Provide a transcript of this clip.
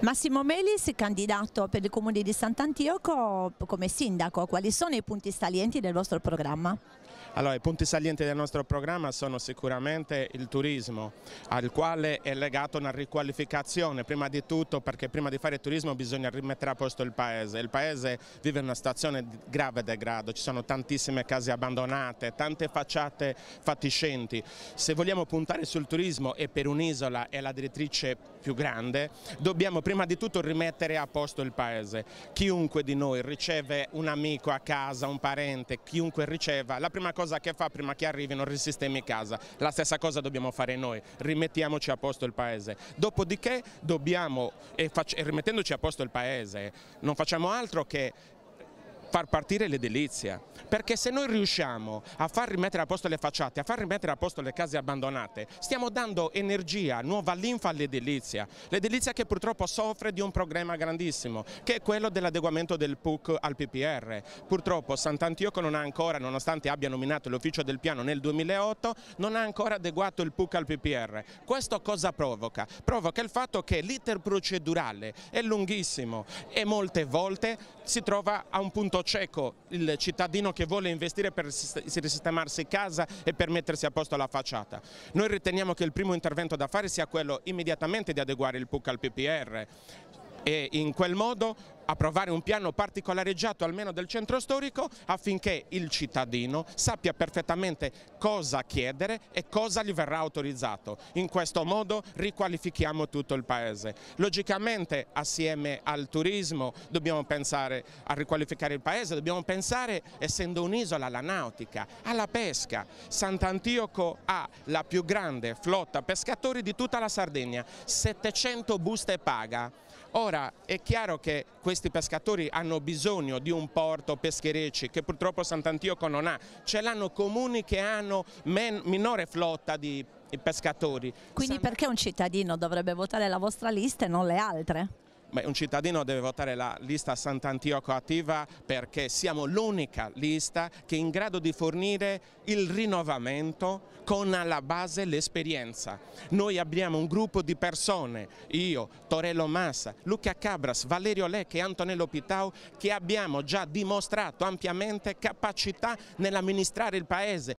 Massimo Melis, candidato per il comune di Sant'Antioco come sindaco, quali sono i punti salienti del vostro programma? Allora, i punti salienti del nostro programma sono sicuramente il turismo, al quale è legato una riqualificazione, prima di tutto perché prima di fare turismo bisogna rimettere a posto il paese. Il paese vive una stazione di grave degrado, ci sono tantissime case abbandonate, tante facciate fatiscenti. Se vogliamo puntare sul turismo e per un'isola è la direttrice più grande, dobbiamo prima di tutto rimettere a posto il paese. Chiunque di noi riceve un amico a casa, un parente, chiunque riceva, la prima cosa cosa che fa prima che arrivino risistemi casa. La stessa cosa dobbiamo fare noi, rimettiamoci a posto il paese. Dopodiché dobbiamo, e, e rimettendoci a posto il paese, non facciamo altro che far partire l'edilizia, perché se noi riusciamo a far rimettere a posto le facciate, a far rimettere a posto le case abbandonate, stiamo dando energia, nuova linfa all'edilizia, l'edilizia che purtroppo soffre di un problema grandissimo, che è quello dell'adeguamento del PUC al PPR. Purtroppo Sant'Antioco non ha ancora, nonostante abbia nominato l'ufficio del piano nel 2008, non ha ancora adeguato il PUC al PPR. Questo cosa provoca? Provoca il fatto che l'iter procedurale è lunghissimo e molte volte si trova a un punto l'aiuto cieco, il cittadino che vuole investire per risistemarsi casa e per mettersi a posto la facciata. Noi riteniamo che il primo intervento da fare sia quello immediatamente di adeguare il PUC al PPR e in quel modo approvare un piano particolareggiato almeno del centro storico affinché il cittadino sappia perfettamente cosa chiedere e cosa gli verrà autorizzato. In questo modo riqualifichiamo tutto il paese. Logicamente assieme al turismo dobbiamo pensare a riqualificare il paese, dobbiamo pensare, essendo un'isola, alla nautica, alla pesca. Sant'Antioco ha la più grande flotta pescatori di tutta la Sardegna, 700 buste paga. Ora è chiaro che questi questi pescatori hanno bisogno di un porto pescherecci che purtroppo Sant'Antioco non ha, ce l'hanno comuni che hanno men, minore flotta di pescatori. Quindi San... perché un cittadino dovrebbe votare la vostra lista e non le altre? un cittadino deve votare la lista Sant'Antioco attiva perché siamo l'unica lista che è in grado di fornire il rinnovamento con alla base l'esperienza. Noi abbiamo un gruppo di persone, io, Torello Massa, Luca Cabras, Valerio Lecchi e Antonello Pitau, che abbiamo già dimostrato ampiamente capacità nell'amministrare il Paese.